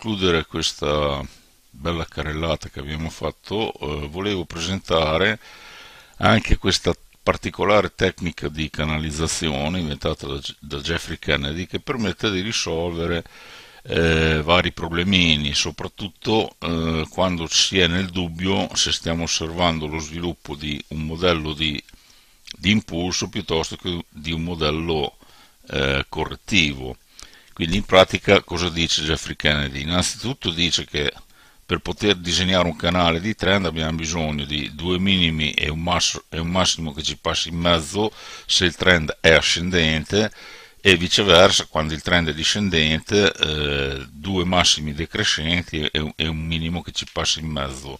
concludere questa bella carrellata che abbiamo fatto eh, volevo presentare anche questa particolare tecnica di canalizzazione inventata da, da Jeffrey Kennedy che permette di risolvere eh, vari problemini, soprattutto eh, quando si è nel dubbio se stiamo osservando lo sviluppo di un modello di, di impulso piuttosto che di un modello eh, correttivo. Quindi in pratica cosa dice Jeffrey Kennedy? Innanzitutto dice che per poter disegnare un canale di trend abbiamo bisogno di due minimi e un, massimo, e un massimo che ci passi in mezzo se il trend è ascendente e viceversa quando il trend è discendente eh, due massimi decrescenti e, e, un minimo che ci passi in mezzo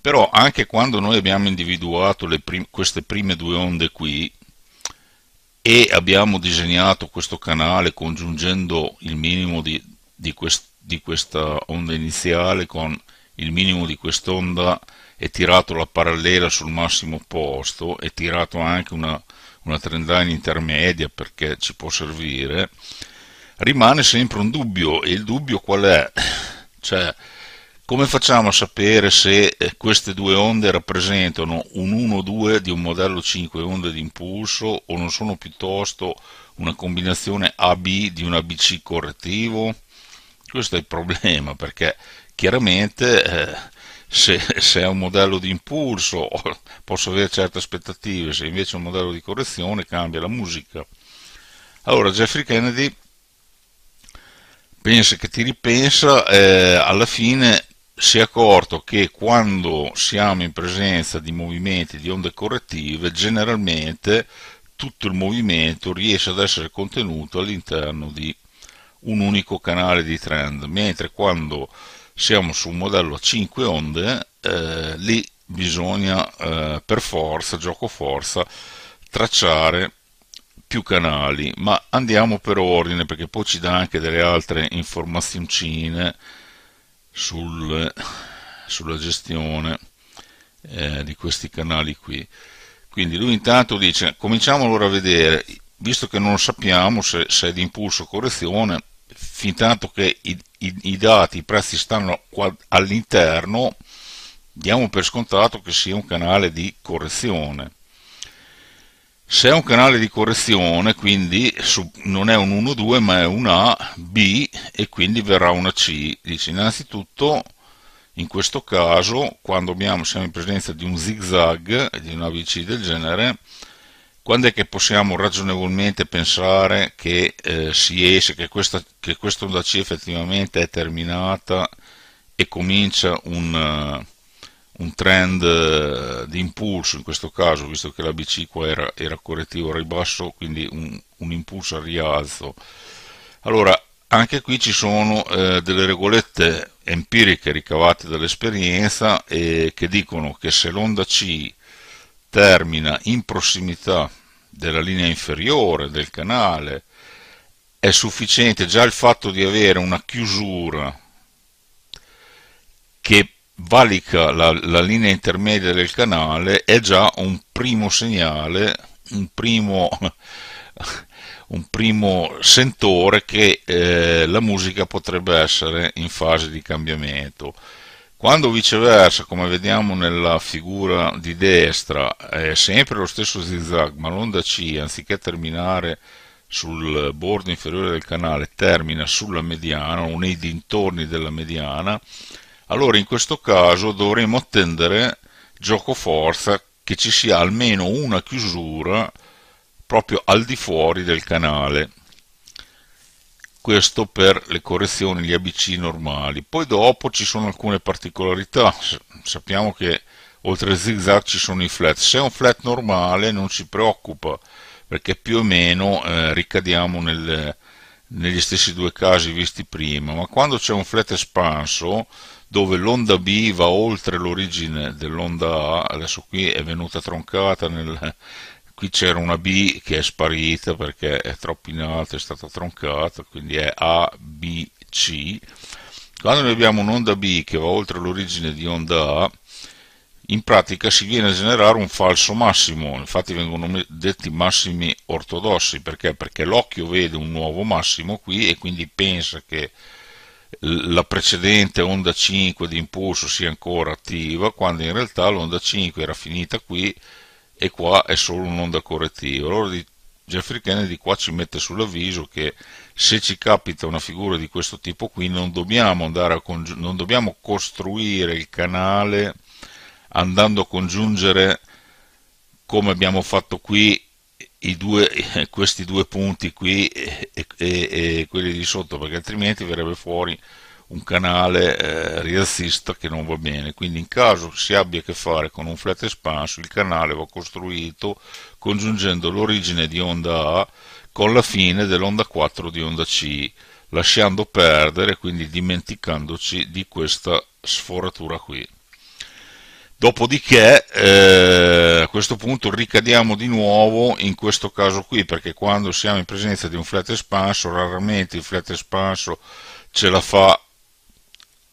però anche quando noi abbiamo individuato prim queste prime due onde qui e abbiamo disegnato questo canale congiungendo il minimo di, di, quest, di questa onda iniziale con il minimo di quest'onda e tirato la parallela sul massimo opposto e tirato anche una, una line intermedia perché ci può servire rimane sempre un dubbio e il dubbio qual è? cioè come facciamo a sapere se eh, queste due onde rappresentano un 1-2 di un modello 5 onde di impulso o non sono piuttosto una combinazione AB di un ABC correttivo? Questo è il problema perché chiaramente eh, se, se, è un modello di impulso posso avere certe aspettative, se invece è un modello di correzione cambia la musica. Allora Jeffrey Kennedy pensa che ti ripensa, eh, alla fine si è accorto che quando siamo in presenza di movimenti di onde correttive generalmente tutto il movimento riesce ad essere contenuto all'interno di un unico canale di trend, mentre quando siamo su un modello a 5 onde eh, lì bisogna eh, per forza, gioco forza, tracciare più canali, ma andiamo per ordine perché poi ci dà anche delle altre informazioncine sul, sulla gestione eh, di questi canali qui. Quindi lui intanto dice, cominciamo allora a vedere, visto che non sappiamo se, se è di impulso o correzione, fin tanto che i, i, i dati, i prezzi stanno all'interno, diamo per scontato che sia un canale di correzione se è un canale di correzione, quindi su, non è un 1-2 ma è un A, B e quindi verrà una C. Dice innanzitutto in questo caso quando abbiamo, siamo in presenza di un zigzag e di una VC del genere, quando è che possiamo ragionevolmente pensare che eh, si esce, che questa, che questa onda C effettivamente è terminata e comincia un... Uh, un trend eh, di impulso in questo caso visto che la BC qua era, era correttivo al ribasso quindi un, un, impulso al rialzo allora anche qui ci sono eh, delle regolette empiriche ricavate dall'esperienza eh, che dicono che se l'onda C termina in prossimità della linea inferiore del canale è sufficiente già il fatto di avere una chiusura che valica la, la linea intermedia del canale è già un primo segnale, un primo, un primo sentore che eh, la musica potrebbe essere in fase di cambiamento. Quando viceversa, come vediamo nella figura di destra, è sempre lo stesso zigzag, ma l'onda C, anziché terminare sul bordo inferiore del canale, termina sulla mediana o nei dintorni della mediana, allora in questo caso dovremo attendere gioco forza che ci sia almeno una chiusura proprio al di fuori del canale questo per le correzioni gli ABC normali poi dopo ci sono alcune particolarità sappiamo che oltre a zigzag ci sono i flat se è un flat normale non ci preoccupa perché più o meno eh, ricadiamo nel, negli stessi due casi visti prima ma quando c'è un flat espanso dove l'onda B va oltre l'origine dell'onda A, adesso qui è venuta troncata, nel, qui c'era una B che è sparita perché è troppo in alto, è stata troncata, quindi è A, B, C. Quando noi abbiamo un'onda B che va oltre l'origine di onda A, in pratica si viene a generare un falso massimo, infatti vengono detti massimi ortodossi, perché? Perché l'occhio vede un nuovo massimo qui e quindi pensa che la precedente onda 5 di impulso sia ancora attiva, quando in realtà l'onda 5 era finita qui e qua è solo un'onda correttiva. Allora Jeffrey Kennedy qua ci mette sull'avviso che se ci capita una figura di questo tipo qui non dobbiamo, a non dobbiamo costruire il canale andando a congiungere come abbiamo fatto qui due, eh, questi due punti qui e, e, e, quelli di sotto perché altrimenti verrebbe fuori un canale eh, rialzista che non va bene quindi in caso si abbia a che fare con un flat espanso il canale va costruito congiungendo l'origine di onda A con la fine dell'onda 4 di onda C lasciando perdere quindi dimenticandoci di questa sforatura qui Dopodiché eh, a questo punto ricadiamo di nuovo in questo caso qui, perché quando siamo in presenza di un flat espanso, raramente il flat espanso ce la fa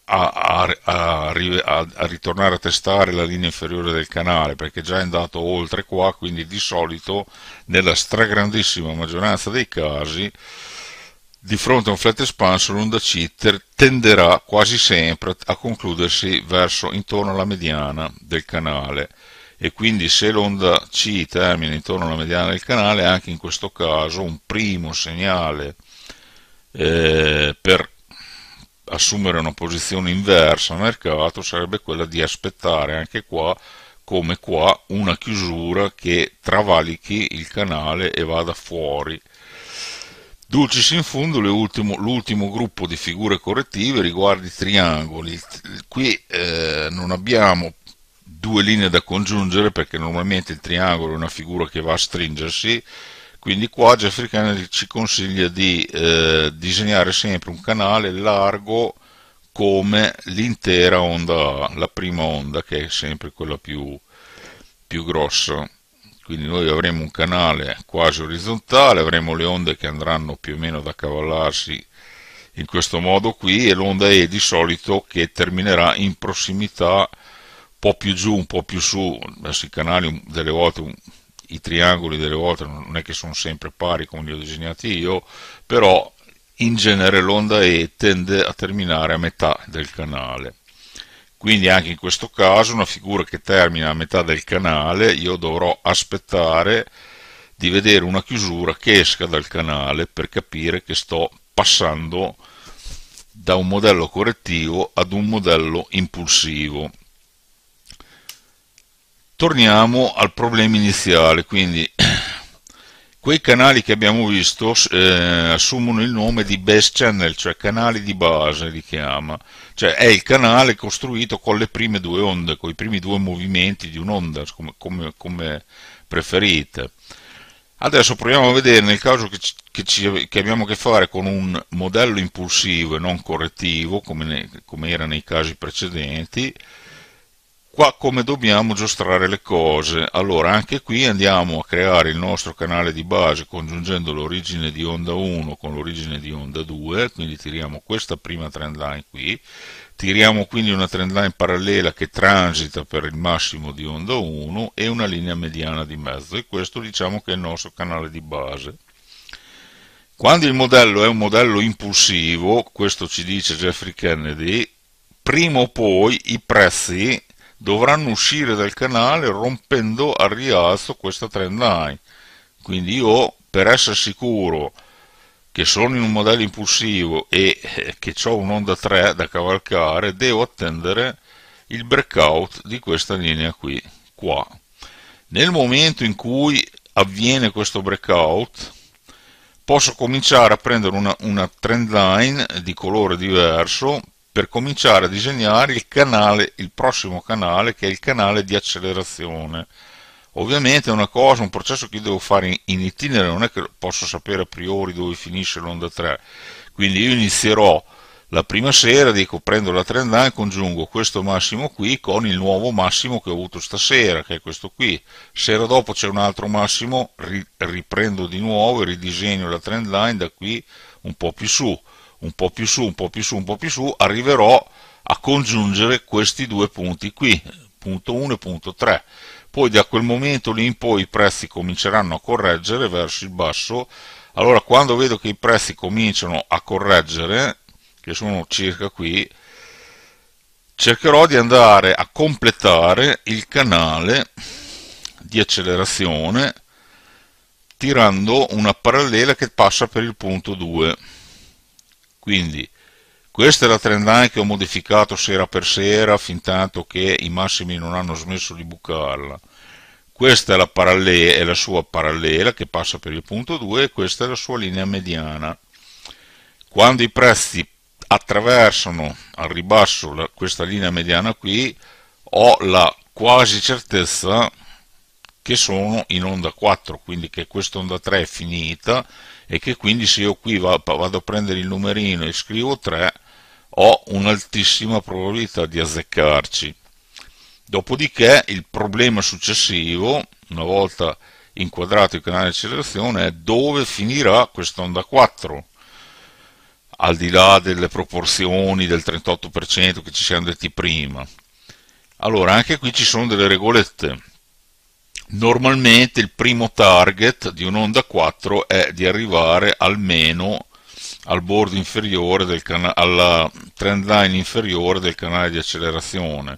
a, a, a, a, ritornare a testare la linea inferiore del canale perché già è andato oltre qua quindi di solito nella stragrandissima maggioranza dei casi di fronte a un flat espanso l'onda C tenderà quasi sempre a concludersi verso intorno alla mediana del canale e quindi se l'onda C termina intorno alla mediana del canale anche in questo caso un primo segnale eh, per assumere una posizione inversa al mercato sarebbe quella di aspettare anche qua come qua una chiusura che travalichi il canale e vada fuori Dulcis in fundo l'ultimo gruppo di figure correttive riguarda i triangoli. Qui eh, non abbiamo due linee da congiungere perché normalmente il triangolo è una figura che va a stringersi, quindi qua Jeffrey Kennedy ci consiglia di eh, disegnare sempre un canale largo come l'intera onda A, la prima onda che è sempre quella più, più grossa quindi noi avremo un canale quasi orizzontale, avremo le onde che andranno più o meno ad accavallarsi in questo modo qui e l'onda E di solito che terminerà in prossimità un po' più giù, un po' più su, adesso i canali delle volte, i triangoli delle volte non è che sono sempre pari come li ho disegnati io, però in genere l'onda E tende a terminare a metà del canale quindi anche in questo caso una figura che termina a metà del canale io dovrò aspettare di vedere una chiusura che esca dal canale per capire che sto passando da un modello correttivo ad un modello impulsivo torniamo al problema iniziale quindi quei canali che abbiamo visto eh, assumono il nome di base channel cioè canali di base li chiama cioè è il canale costruito con le prime due onde, con i primi due movimenti di un'onda, come, come, come, preferite. Adesso proviamo a vedere nel caso che, che, ci, che, abbiamo a che fare con un modello impulsivo e non correttivo, come, ne, come era nei casi precedenti, qua come dobbiamo giostrare le cose allora anche qui andiamo a creare il nostro canale di base congiungendo l'origine di onda 1 con l'origine di onda 2 quindi tiriamo questa prima trend line qui tiriamo quindi una trend line parallela che transita per il massimo di onda 1 e una linea mediana di mezzo e questo diciamo che è il nostro canale di base quando il modello è un modello impulsivo questo ci dice Jeffrey Kennedy prima o poi i prezzi dovranno uscire dal canale rompendo al rialzo questa trend line quindi io per essere sicuro che sono in un modello impulsivo e eh, che ho un'onda 3 da cavalcare devo attendere il breakout di questa linea qui qua nel momento in cui avviene questo breakout posso cominciare a prendere una, una trend line di colore diverso per cominciare a disegnare il canale, il prossimo canale che è il canale di accelerazione. Ovviamente è una cosa, un processo che io devo fare in itinere, non è che posso sapere a priori dove finisce l'onda 3. Quindi io inizierò la prima sera, dico prendo la trend line, e congiungo questo massimo qui con il nuovo massimo che ho avuto stasera, che è questo qui. Sera dopo c'è un altro massimo, riprendo di nuovo e ridisegno la trend line da qui un po' più su un po' più su, un po' più su, un po' più su, arriverò a congiungere questi due punti qui, punto 1 e punto 3. Poi da quel momento lì in poi i prezzi cominceranno a correggere verso il basso, allora quando vedo che i prezzi cominciano a correggere, che sono circa qui, cercherò di andare a completare il canale di accelerazione tirando una parallela che passa per il punto 2. Quindi questa è la trend line che ho modificato sera per sera fin tanto che i massimi non hanno smesso di bucarla. Questa è la, è la sua parallela che passa per il punto 2 e questa è la sua linea mediana. Quando i prezzi attraversano al ribasso la, questa linea mediana qui ho la quasi certezza che sono in onda 4 quindi che questa onda 3 è finita e che quindi se io qui vado a prendere il numerino e scrivo 3 ho un'altissima probabilità di azzeccarci. Dopodiché il problema successivo, una volta inquadrato il canale di accelerazione, è dove finirà questa onda 4? al di là delle proporzioni del 38% che ci siamo detti prima. Allora, anche qui ci sono delle regolette. Normalmente il primo target di un'onda 4 è di arrivare almeno al bordo inferiore del canale, alla trendline inferiore del canale di accelerazione.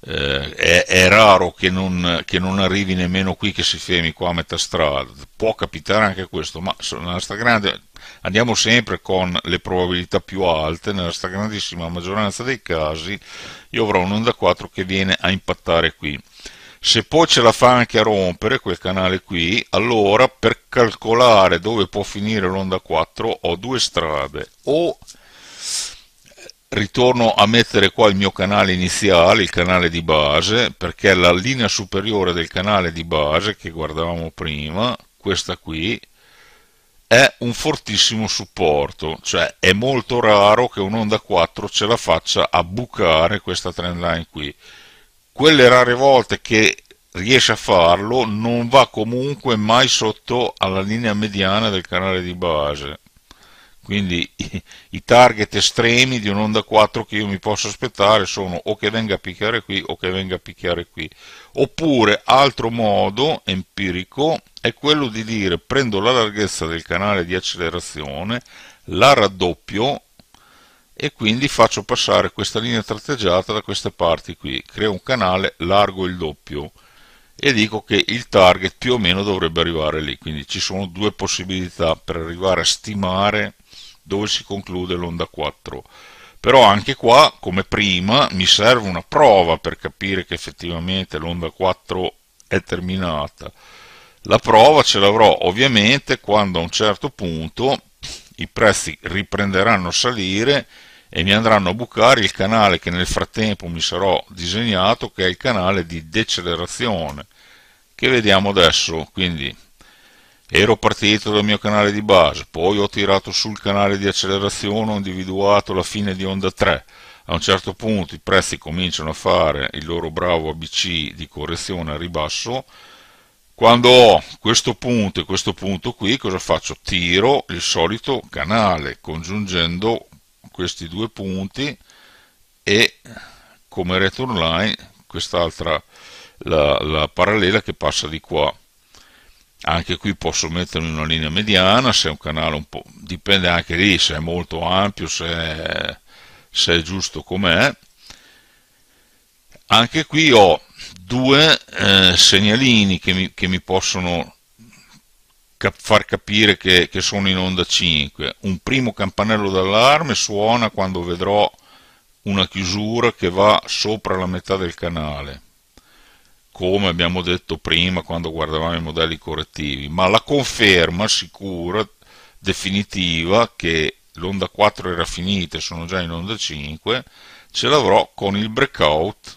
Eh, è, è, raro che non, che non, arrivi nemmeno qui, che si fermi qua a metà strada. Può capitare anche questo, ma nella stragrande andiamo sempre con le probabilità più alte. Nella stragrandissima maggioranza dei casi, io avrò un'onda 4 che viene a impattare qui se poi ce la fa anche a rompere quel canale qui, allora per calcolare dove può finire l'onda 4 ho due strade, o ritorno a mettere qua il mio canale iniziale, il canale di base, perché la linea superiore del canale di base che guardavamo prima, questa qui, è un fortissimo supporto, cioè è molto raro che un'onda 4 ce la faccia a bucare questa trend line qui quelle rare volte che riesce a farlo non va comunque mai sotto alla linea mediana del canale di base quindi i, target estremi di un'onda 4 che io mi posso aspettare sono o che venga a picchiare qui o che venga a picchiare qui oppure altro modo empirico è quello di dire prendo la larghezza del canale di accelerazione la raddoppio e quindi faccio passare questa linea tratteggiata da queste parti qui, creo un canale largo il doppio e dico che il target più o meno dovrebbe arrivare lì, quindi ci sono due possibilità per arrivare a stimare dove si conclude l'onda 4 però anche qua come prima mi serve una prova per capire che effettivamente l'onda 4 è terminata la prova ce l'avrò ovviamente quando a un certo punto i prezzi riprenderanno a salire e mi andranno a bucare il canale che nel frattempo mi sarò disegnato che è il canale di decelerazione che vediamo adesso quindi ero partito dal mio canale di base poi ho tirato sul canale di accelerazione ho individuato la fine di onda 3 a un certo punto i prezzi cominciano a fare il loro bravo ABC di correzione a ribasso quando ho questo punto e questo punto qui cosa faccio? tiro il solito canale congiungendo questi due punti e come return line quest'altra la, la parallela che passa di qua anche qui posso mettermi una linea mediana se è un canale un po' dipende anche lì se è molto ampio se è, se è giusto com'è anche qui ho due eh, segnalini che mi, che mi possono cap- far capire che, che sono in onda 5. Un primo campanello d'allarme suona quando vedrò una chiusura che va sopra la metà del canale come abbiamo detto prima quando guardavamo i modelli correttivi, ma la conferma sicura, definitiva, che l'onda 4 era finita e sono già in onda 5, ce l'avrò con il breakout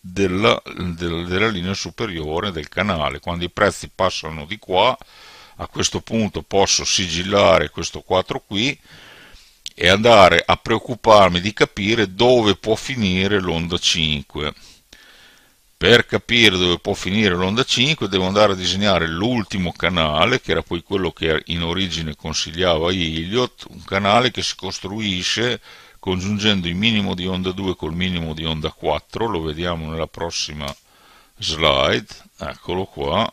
della, della linea superiore del canale quando i prezzi passano di qua a questo punto posso sigillare questo 4 qui e andare a preoccuparmi di capire dove può finire l'onda 5 per capire dove può finire l'onda 5 devo andare a disegnare l'ultimo canale che era poi quello che in origine consigliava Iliot un canale che si costruisce congiungendo il minimo di onda 2 col minimo di onda 4, lo vediamo nella prossima slide, eccolo qua,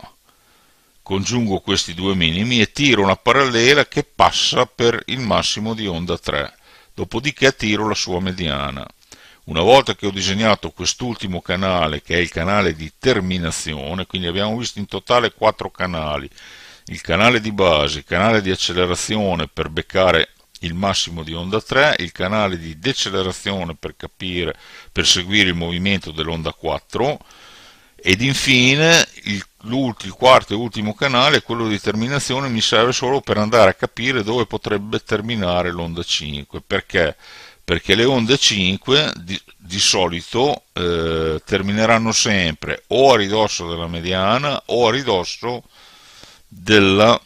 congiungo questi due minimi e tiro una parallela che passa per il massimo di onda 3, dopodiché tiro la sua mediana. Una volta che ho disegnato quest'ultimo canale, che è il canale di terminazione, quindi abbiamo visto in totale 4 canali, il canale di base, il canale di accelerazione per beccare il massimo di onda 3, il canale di decelerazione per, capire, per seguire il movimento dell'onda 4 ed infine il, il quarto e ultimo canale, quello di terminazione, mi serve solo per andare a capire dove potrebbe terminare l'onda 5, perché? perché le onde 5 di, di solito eh, termineranno sempre o a ridosso della mediana o a ridosso della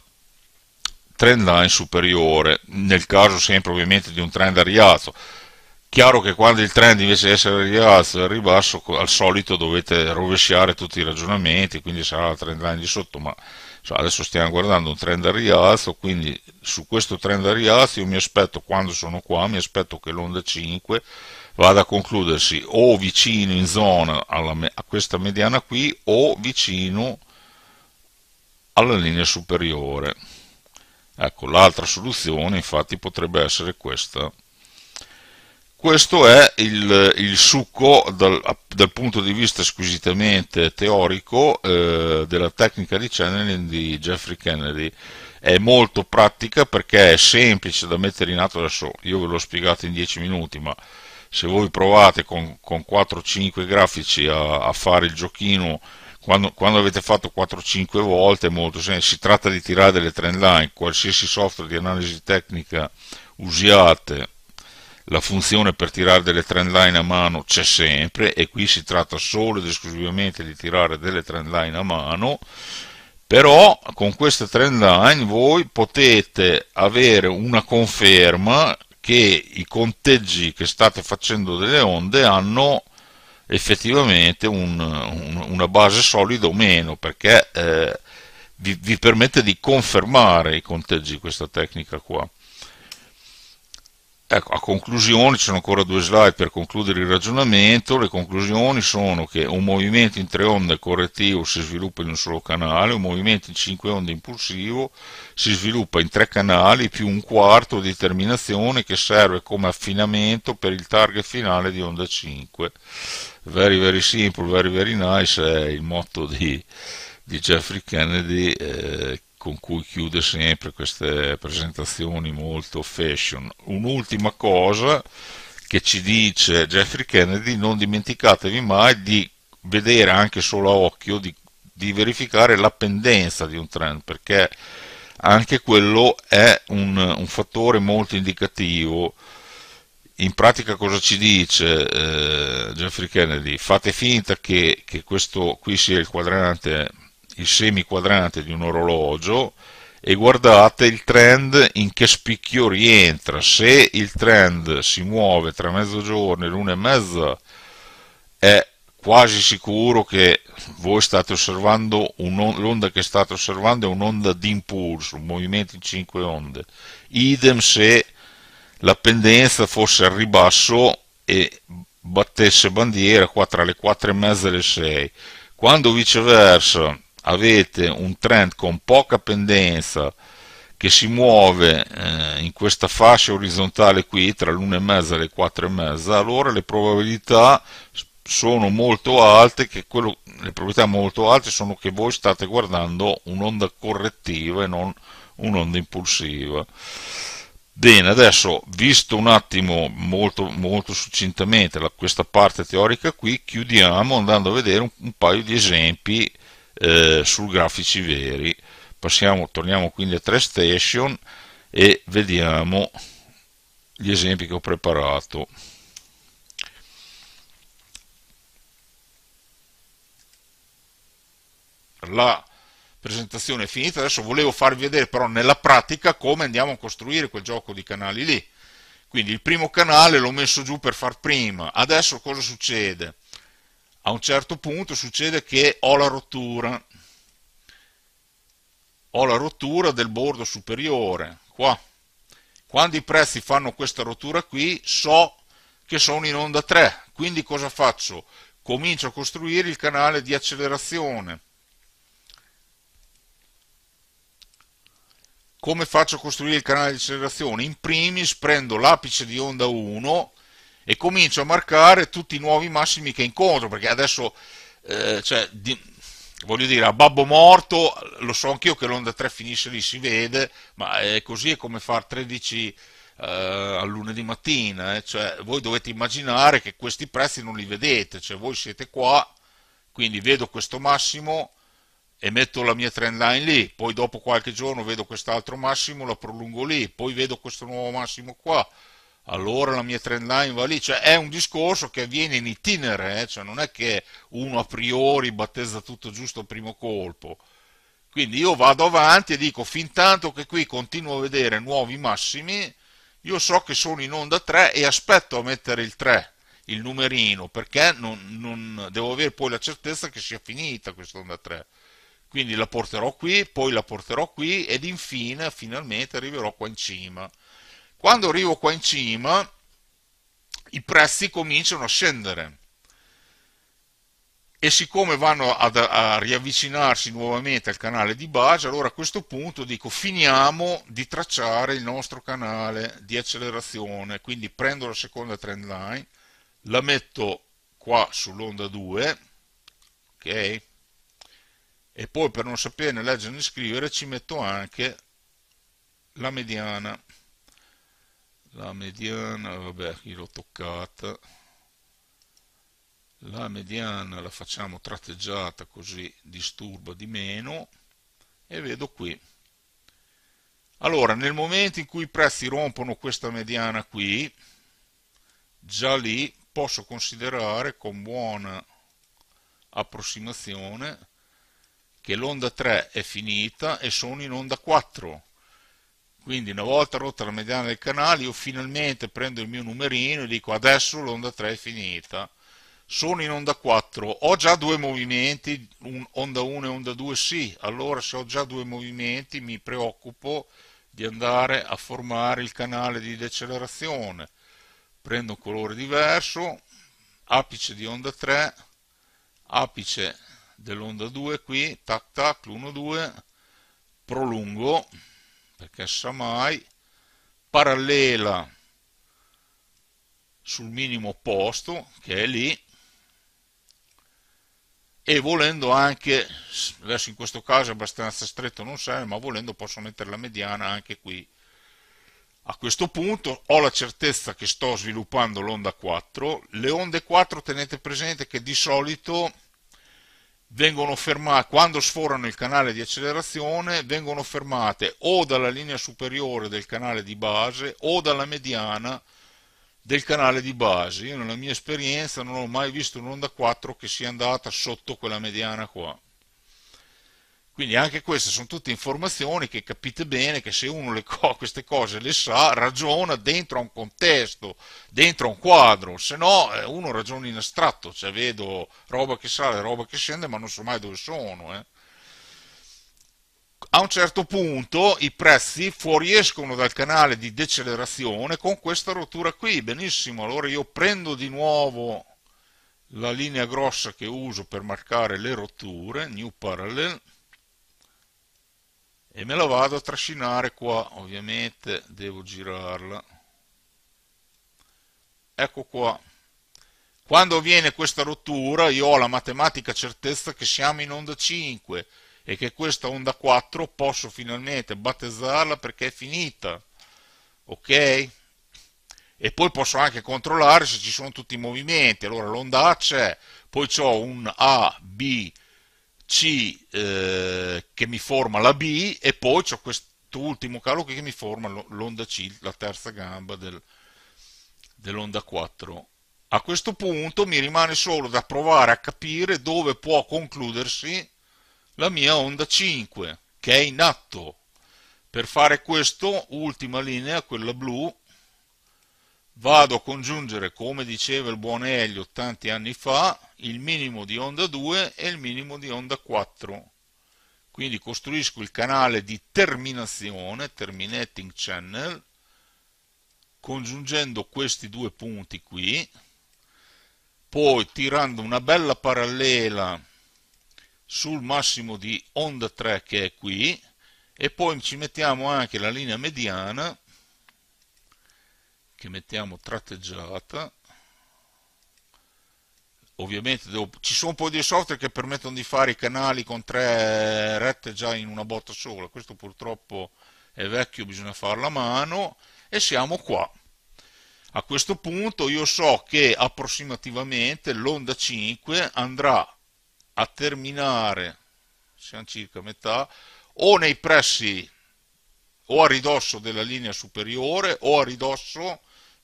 trend line superiore, nel caso sempre ovviamente di un trend a rialzo. Chiaro che quando il trend invece di essere a rialzo e a ribasso, al solito dovete rovesciare tutti i ragionamenti, quindi sarà la trend line di sotto, ma adesso stiamo guardando un trend a rialzo, quindi su questo trend a rialzo io mi aspetto, quando sono qua, mi aspetto che l'onda 5 vada a concludersi o vicino in zona alla, a questa mediana qui o vicino alla linea superiore. Ecco, l'altra soluzione infatti potrebbe essere questa. Questo è il, il succo dal, dal, punto di vista squisitamente teorico eh, della tecnica di channeling di Jeffrey Kennedy. È molto pratica perché è semplice da mettere in atto adesso, io ve l'ho spiegato in 10 minuti, ma se voi provate con, con 4-5 grafici a, a, fare il giochino quando, quando avete fatto 4-5 volte molto semplice, si tratta di tirare delle trend line, qualsiasi software di analisi tecnica usiate, la funzione per tirare delle trend line a mano c'è sempre e qui si tratta solo ed esclusivamente di tirare delle trend line a mano però con queste trend line voi potete avere una conferma che i conteggi che state facendo delle onde hanno effettivamente un, un, una base solida o meno, perché eh, vi, vi permette di confermare i conteggi di questa tecnica qua. Ecco, a conclusione, ci sono ancora due slide per concludere il ragionamento, le conclusioni sono che un movimento in tre onde correttivo si sviluppa in un solo canale, un movimento in cinque onde impulsivo si sviluppa in tre canali più un quarto di terminazione che serve come affinamento per il target finale di onda 5. Very very simple, very very nice è il motto di, di Jeffrey Kennedy eh, con cui chiude sempre queste presentazioni molto fashion. Un'ultima cosa che ci dice Jeffrey Kennedy, non dimenticatevi mai di vedere anche solo a occhio, di, di verificare la pendenza di un trend, perché anche quello è un, un fattore molto indicativo. In pratica cosa ci dice eh, Jeffrey Kennedy? Fate finta che, che questo qui sia il quadrante il semiquadrante di un orologio e guardate il trend in che spicchio rientra. Se il trend si muove tra mezzogiorno e l'una e mezza è quasi sicuro che voi state osservando l'onda che state osservando è un'onda di impulso, un movimento in 5 onde. Idem se la pendenza fosse al ribasso e battesse bandiera qua tra le 4 e mezza e le 6. Quando viceversa avete un trend con poca pendenza che si muove eh, in questa fascia orizzontale qui tra l'1,5 e le 4,5, allora le probabilità sono molto alte che quello, le probabilità molto alte sono che voi state guardando un'onda correttiva e non un'onda impulsiva. Bene, adesso visto un attimo molto, molto succintamente la, questa parte teorica qui, chiudiamo andando a vedere un, un paio di esempi eh, su grafici veri Passiamo, torniamo quindi a 3 station e vediamo gli esempi che ho preparato la presentazione è finita adesso volevo farvi vedere però nella pratica come andiamo a costruire quel gioco di canali lì quindi il primo canale l'ho messo giù per far prima adesso cosa succede? a un certo punto succede che ho la rottura, ho la rottura del bordo superiore, qua. Quando i prezzi fanno questa rottura qui, so che sono in onda 3, quindi cosa faccio? Comincio a costruire il canale di accelerazione. Come faccio a costruire il canale di accelerazione? In primis prendo l'apice di onda 1 e comincio a marcare tutti i nuovi massimi che incontro, perché adesso, eh, cioè, di, voglio dire, a babbo morto lo so anch'io che l'onda 3 finisce lì, si vede, ma è così è come far 13 eh, a lunedì mattina, eh? cioè, voi dovete immaginare che questi prezzi non li vedete, cioè voi siete qua, quindi vedo questo massimo, e metto la mia trend line lì, poi dopo qualche giorno vedo quest'altro massimo, la prolungo lì, poi vedo questo nuovo massimo qua, allora la mia trend line va lì, cioè è un discorso che avviene in itinere, eh? cioè non è che uno a priori battezza tutto giusto al primo colpo. Quindi io vado avanti e dico fin tanto che qui continuo a vedere nuovi massimi, io so che sono in onda 3 e aspetto a mettere il 3, il numerino, perché non, non devo avere poi la certezza che sia finita questa onda 3. Quindi la porterò qui, poi la porterò qui ed infine finalmente arriverò qua in cima quando arrivo qua in cima, i prezzi cominciano a scendere e siccome vanno ad, a riavvicinarsi nuovamente al canale di base, allora a questo punto dico finiamo di tracciare il nostro canale di accelerazione, quindi prendo la seconda trend line, la metto qua sull'onda 2, ok? E poi per non saperne leggere né scrivere ci metto anche la mediana la mediana vabbè qui l'ho toccata la mediana la facciamo tratteggiata così disturba di meno e vedo qui allora nel momento in cui i prezzi rompono questa mediana qui già lì posso considerare con buona approssimazione che l'onda 3 è finita e sono in onda 4 quindi una volta rotta la mediana del canale io finalmente prendo il mio numerino e dico adesso l'onda 3 è finita, sono in onda 4, ho già due movimenti, un, onda 1 e onda 2 sì, allora se ho già due movimenti mi preoccupo di andare a formare il canale di decelerazione, prendo un colore diverso, apice di onda 3, apice dell'onda 2 qui, tac tac, l'1-2, prolungo, perché sa mai, parallela sul minimo posto che è lì e volendo anche, adesso in questo caso è abbastanza stretto, non serve, ma volendo posso mettere la mediana anche qui. A questo punto ho la certezza che sto sviluppando l'onda 4, le onde 4 tenete presente che di solito fermate, quando sforano il canale di accelerazione, vengono fermate o dalla linea superiore del canale di base o dalla mediana del canale di base. Io nella mia esperienza non ho mai visto un'onda 4 che sia andata sotto quella mediana qua. Quindi anche queste sono tutte informazioni che capite bene che se uno le co queste cose le sa, ragiona dentro a un contesto, dentro a un quadro, se no eh, uno ragiona in astratto, cioè vedo roba che sale, roba che scende, ma non so mai dove sono. Eh. A un certo punto i prezzi fuoriescono dal canale di decelerazione con questa rottura qui, benissimo, allora io prendo di nuovo la linea grossa che uso per marcare le rotture, new parallel, e me la vado a trascinare qua ovviamente devo girarla ecco qua quando avviene questa rottura io ho la matematica certezza che siamo in onda 5 e che questa onda 4 posso finalmente battezzarla perché è finita ok? e poi posso anche controllare se ci sono tutti i movimenti allora l'onda A c'è poi ho un A, B, c eh, che mi forma la B e poi ho quest'ultimo calo che mi forma l'onda C, la terza gamba del, dell'onda 4. A questo punto mi rimane solo da provare a capire dove può concludersi la mia onda 5 che è in atto. Per fare questo, ultima linea, quella blu, vado a congiungere, come diceva il buon Elio tanti anni fa, il minimo di onda 2 e il minimo di onda 4. Quindi costruisco il canale di terminazione, terminating channel, congiungendo questi due punti qui, poi tirando una bella parallela sul massimo di onda 3 che è qui, e poi ci mettiamo anche la linea mediana che mettiamo tratteggiata ovviamente devo... ci sono un po' di software che permettono di fare i canali con tre rette già in una botta sola questo purtroppo è vecchio bisogna farlo a mano e siamo qua a questo punto io so che approssimativamente l'onda 5 andrà a terminare siamo circa a metà o nei pressi o a ridosso della linea superiore o a ridosso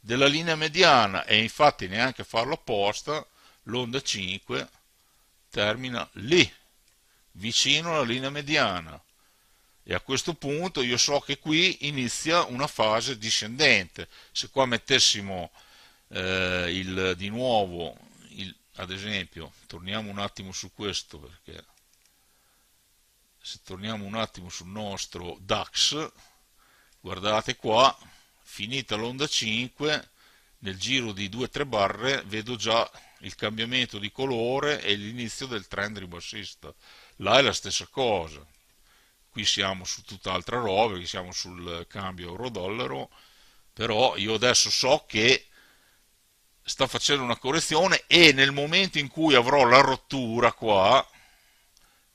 della linea mediana e infatti neanche farlo apposta, l'onda 5 termina lì, vicino alla linea mediana. E a questo punto io so che qui inizia una fase discendente. Se qua mettessimo eh, il, di nuovo, il, ad esempio, torniamo un attimo su questo perché se torniamo un attimo sul nostro DAX, guardate qua, finita l'onda 5 nel giro di 2-3 barre vedo già il cambiamento di colore e l'inizio del trend ribassista là è la stessa cosa qui siamo su tutt'altra roba siamo sul cambio euro-dollaro però io adesso so che sta facendo una correzione e nel momento in cui avrò la rottura qua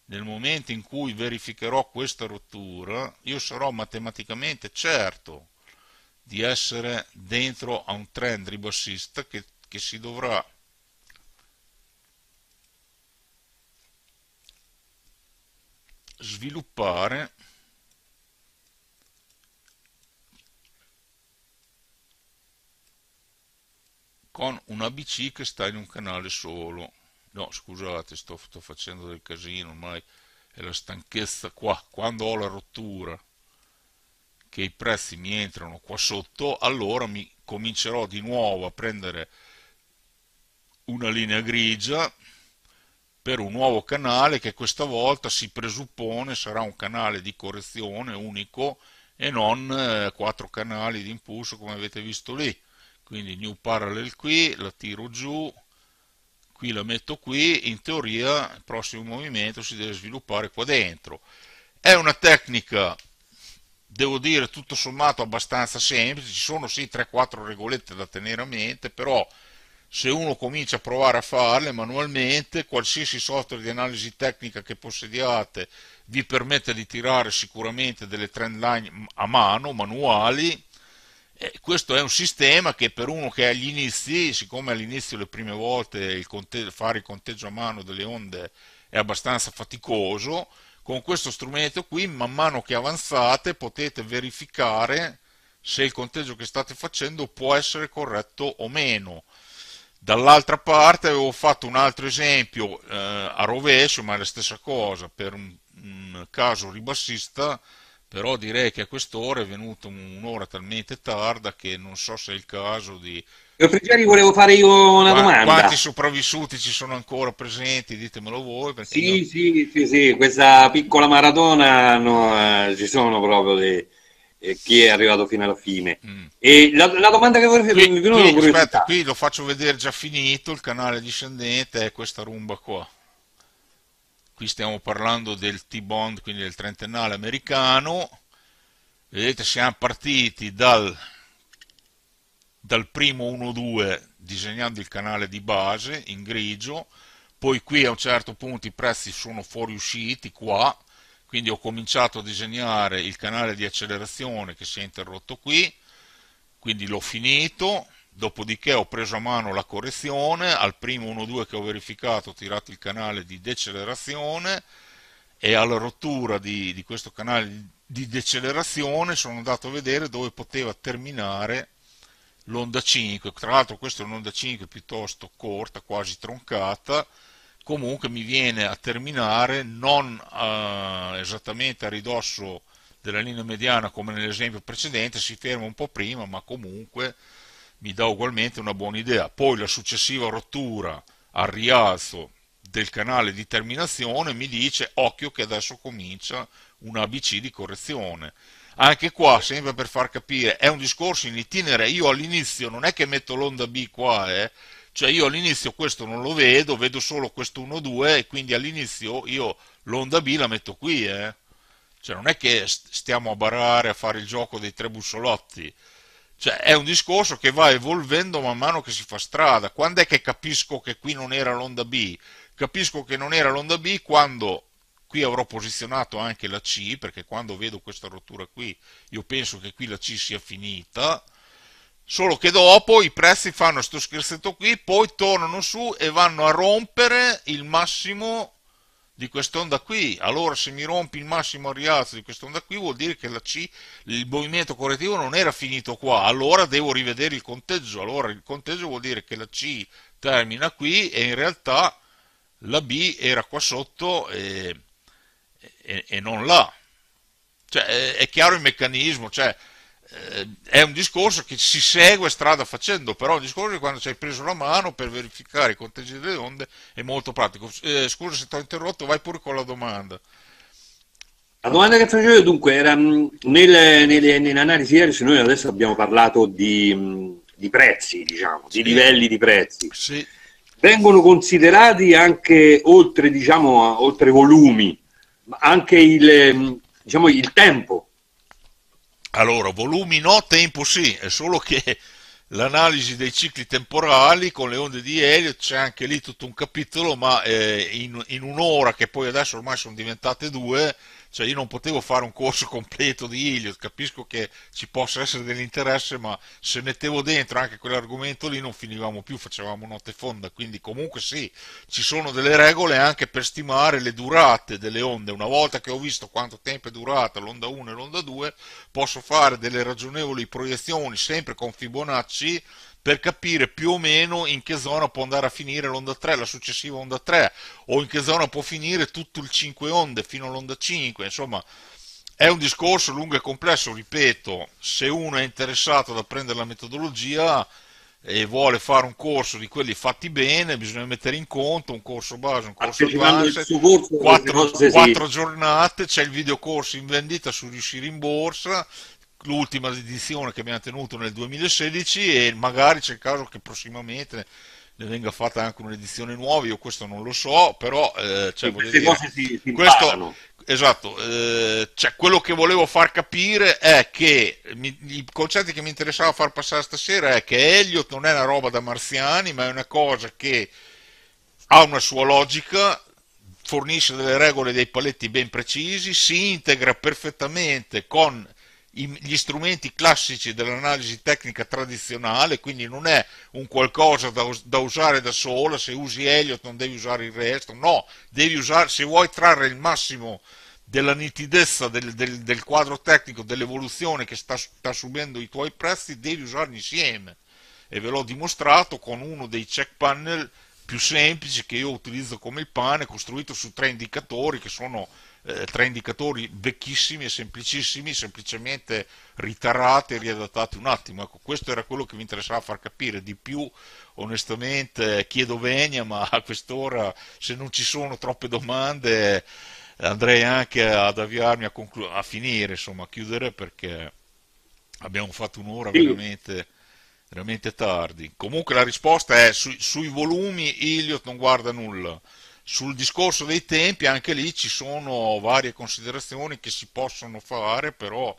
nel momento in cui verificherò questa rottura io sarò matematicamente certo di essere dentro a un trend ribassista che, che si dovrà sviluppare con un ABC che sta in un canale solo no scusate sto, sto facendo del casino ormai è la stanchezza qua quando ho la rottura che i prezzi mi entrano qua sotto, allora mi comincerò di nuovo a prendere una linea grigia per un nuovo canale che questa volta si presuppone sarà un canale di correzione unico e non eh, quattro canali di impulso come avete visto lì quindi new parallel qui, la tiro giù qui la metto qui, in teoria il prossimo movimento si deve sviluppare qua dentro è una tecnica devo dire tutto sommato abbastanza semplice, ci sono sì 3-4 regolette da tenere a mente, però se uno comincia a provare a farle manualmente, qualsiasi software di analisi tecnica che possediate vi permette di tirare sicuramente delle trend line a mano, manuali. E questo è un sistema che per uno che è agli inizi, siccome all'inizio le prime volte il fare il conteggio a mano delle onde è abbastanza faticoso, con questo strumento qui man mano che avanzate potete verificare se il conteggio che state facendo può essere corretto o meno dall'altra parte avevo fatto un altro esempio eh, a rovescio ma è la stessa cosa per un, un caso ribassista però direi che a quest'ora è venuto un'ora talmente tarda che non so se è il caso di... Prigieri volevo fare io una Qua, domanda. Quanti sopravvissuti ci sono ancora presenti? Ditemelo voi. Sì, io... sì, sì, sì, questa piccola maratona no, eh, ci sono proprio dei, eh, chi è arrivato fino alla fine. Mm. E la, la, domanda che vorrei fare... Qui, qui, aspetta, qui lo faccio vedere già finito, il canale discendente è questa rumba qua qui stiamo parlando del T-Bond, quindi del trentennale americano, vedete siamo partiti dal, dal primo 1-2 disegnando il canale di base in grigio, poi qui a un certo punto i prezzi sono fuoriusciti qua, quindi ho cominciato a disegnare il canale di accelerazione che si è interrotto qui, quindi l'ho finito, dopodiché ho preso a mano la correzione, al primo 1-2 che ho verificato ho tirato il canale di decelerazione e alla rottura di, di questo canale di decelerazione sono andato a vedere dove poteva terminare l'onda 5, tra l'altro questa è un'onda 5 piuttosto corta, quasi troncata, comunque mi viene a terminare non a, eh, esattamente a ridosso della linea mediana come nell'esempio precedente, si ferma un po' prima, ma comunque mi dà ugualmente una buona idea. Poi la successiva rottura al rialzo del canale di terminazione mi dice occhio che adesso comincia un ABC di correzione. Anche qua, sempre per far capire, è un discorso in itinere, io all'inizio non è che metto l'onda B qua, eh? cioè io all'inizio questo non lo vedo, vedo solo questo 1-2 e quindi all'inizio io l'onda B la metto qui, eh? cioè non è che stiamo a barare a fare il gioco dei tre bussolotti, cioè, è un discorso che va evolvendo man mano che si fa strada. Quando è che capisco che qui non era l'onda B? Capisco che non era l'onda B quando qui avrò posizionato anche la C, perché quando vedo questa rottura qui, io penso che qui la C sia finita, solo che dopo i prezzi fanno questo scherzetto qui, poi tornano su e vanno a rompere il massimo di quest'onda qui, allora se mi rompi il massimo a rialzo di quest'onda qui vuol dire che C, il movimento correttivo non era finito qua, allora devo rivedere il conteggio, allora il conteggio vuol dire che la C termina qui e in realtà la B era qua sotto e, e, e non là. Cioè, è, è chiaro il meccanismo, cioè, eh, è un discorso che si segue strada facendo, però è un discorso che quando ci hai preso la mano per verificare i conteggi delle onde è molto pratico. Eh, scusa se ti ho interrotto, vai pure con la domanda. La domanda che facevo io dunque era mm, nel, nelle, nell'analisi IRS noi adesso abbiamo parlato di, mm, di prezzi, diciamo, sì. di livelli di prezzi. Sì. Vengono considerati anche oltre, diciamo, oltre volumi, anche il, mm, diciamo, il tempo allora, volumi no, tempo sì, è solo che l'analisi dei cicli temporali con le onde di Elliot c'è anche lì tutto un capitolo, ma eh, in, in un'ora, che poi adesso ormai sono diventate due, cioè io non potevo fare un corso completo di Iliot, capisco che ci possa essere dell'interesse, ma se mettevo dentro anche quell'argomento lì non finivamo più, facevamo notte fonda, quindi comunque sì, ci sono delle regole anche per stimare le durate delle onde, una volta che ho visto quanto tempo è durata l'onda 1 e l'onda 2, posso fare delle ragionevoli proiezioni sempre con Fibonacci, per capire più o meno in che zona può andare a finire l'onda 3, la successiva onda 3, o in che zona può finire tutto il 5 onde fino all'onda 5, insomma è un discorso lungo e complesso, ripeto, se uno è interessato ad apprendere la metodologia e vuole fare un corso di quelli fatti bene, bisogna mettere in conto un corso base, un corso advanced, quattro, quattro giornate, c'è il videocorso in vendita su riuscire in borsa, l'ultima edizione che abbiamo tenuto nel 2016 e magari c'è il caso che prossimamente ne venga fatta anche un'edizione nuova, io questo non lo so, però eh, cioè, queste cose si, si questo, Esatto, eh, cioè, quello che volevo far capire è che mi, i concetti che mi interessava far passare stasera è che Elliot non è una roba da marziani, ma è una cosa che ha una sua logica, fornisce delle regole e dei paletti ben precisi, si integra perfettamente con gli strumenti classici dell'analisi tecnica tradizionale, quindi non è un qualcosa da, da, usare da sola, se usi Elliot non devi usare il resto, no, devi usare, se vuoi trarre il massimo della nitidezza del, del, del quadro tecnico, dell'evoluzione che sta, sta subendo i tuoi prezzi, devi usarli insieme. E ve l'ho dimostrato con uno dei check panel più semplici che io utilizzo come il pane, costruito su tre indicatori che sono eh, tre indicatori vecchissimi e semplicissimi, semplicemente ritarrati e riadattati un attimo. Ecco, questo era quello che mi interessava far capire. Di più, onestamente, chiedo venia, ma a quest'ora, se non ci sono troppe domande, andrei anche ad avviarmi a, a finire, insomma, a chiudere, perché abbiamo fatto un'ora veramente veramente tardi. Comunque la risposta è su, sui volumi Iliot non guarda nulla, sul discorso dei tempi, anche lì ci sono varie considerazioni che si possono fare, però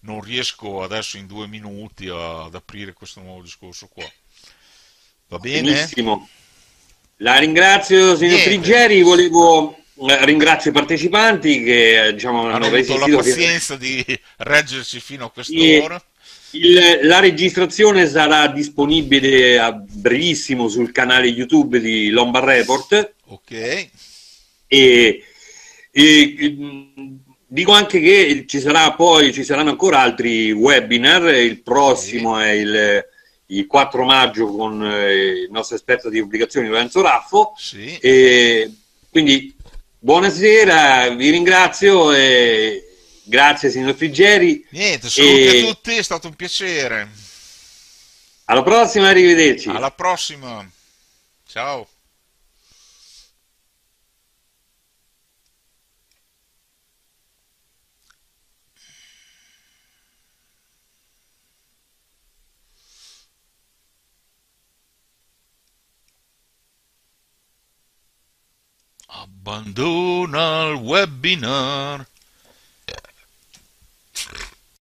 non riesco adesso in due minuti ad aprire questo nuovo discorso qua. Va bene? Benissimo. La ringrazio, signor Frigeri volevo eh, ringrazio i partecipanti che eh, diciamo, hanno, avuto la pazienza che... di reggersi fino a quest'ora. Il, la registrazione sarà disponibile a brevissimo sul canale YouTube di Lombard Report Ok. E, e, dico anche che ci, sarà poi, ci saranno ancora altri webinar, il prossimo okay. è il, il, 4 maggio con eh, il nostro esperto di pubblicazioni Lorenzo Raffo. Sì. E, quindi buonasera, vi ringrazio e grazie signor Figgeri. Niente, saluti e... a tutti, è stato un piacere. Alla prossima, arrivederci. Alla prossima. Ciao. Abandona el webinar.